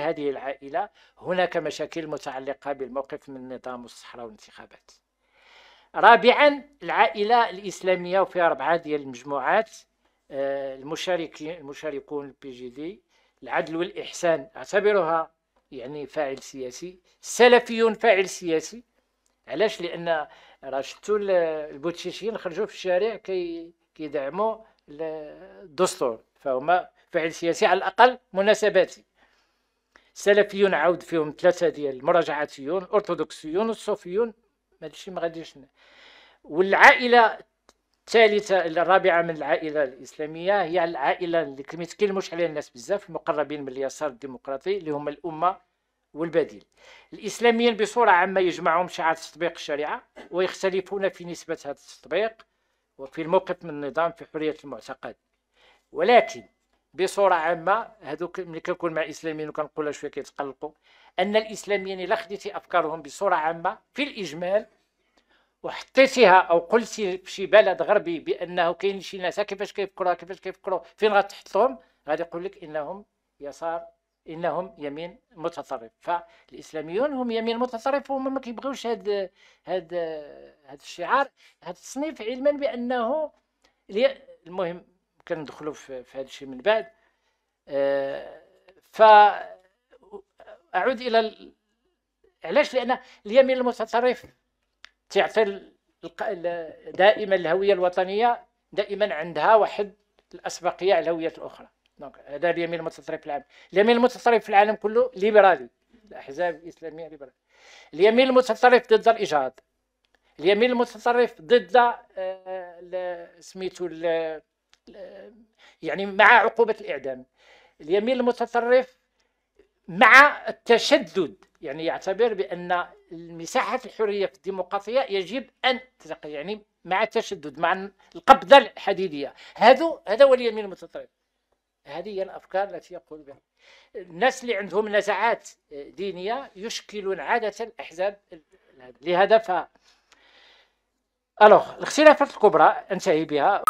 هذه العائلة هناك مشاكل متعلقة بالموقف من نظام الصحراء والانتخابات رابعا العائلة الإسلامية وفيها أربعة ديال المجموعات آه، المشاركين المشاركون البي جي دي العدل والإحسان اعتبرها يعني فاعل سياسي السلفيون فاعل سياسي علاش لأن راه شفتوا البوتشيشيين خرجوا في الشارع كي كيدعموا الدستور فهما فاعل سياسي على الأقل مناسباتي سلفيون عاود فيهم ثلاثه ديال المراجعاتيون ارثوذكسيون والصوفيون الشيء ما غاديش والعائله الثالثه الرابعه من العائله الاسلاميه هي العائله اللي ما يتكلموش عليها الناس بزاف المقربين من اليسار الديمقراطي اللي هما الامه والبديل الاسلاميين بصوره عامه يجمعهم شعار تطبيق الشريعه ويختلفون في نسبه هذا التطبيق وفي الموقف من النظام في حريه المعتقد ولكن بصوره عامه هذوك ملي كنكون مع اسلاميين وكنقولها شويه كيتقلقوا ان الاسلاميين الا خديتي افكارهم بصوره عامه في الاجمال وحطيتيها او قلتي في شي بلد غربي بانه كاين شي ناس كيفاش كيفكروا كيفاش كيفكروا فين غتحطهم غادي يقول لك انهم يسار انهم يمين متطرف فالاسلاميون هم يمين متطرف وهم ما كيبغيوش هاد هاد هاد الشعار هاد التصنيف علما بانه المهم كندخلوا في, في هذا الشيء من بعد آه، ف اعود الى علاش لان اليمين المتطرف تعطي دائما الهويه الوطنيه دائما عندها واحد الاسبقيه على الهويات الاخرى دونك هذا اليمين المتطرف العام اليمين المتطرف في العالم كله ليبرالي الاحزاب الاسلاميه ليبرالي اليمين المتطرف ضد الاجهاض اليمين المتطرف ضد آه، سميتو يعني مع عقوبة الإعدام اليمين المتطرف مع التشدد يعني يعتبر بأن مساحة الحرية في الديمقراطية يجب أن تتقي يعني مع التشدد مع القبضة الحديدية هذا هذا هو اليمين المتطرف هذه هي الأفكار التي يقول بها الناس اللي عندهم نزعات دينية يشكلون عادة الأحزاب لهذا ف الاختلافات الكبرى انتهي بها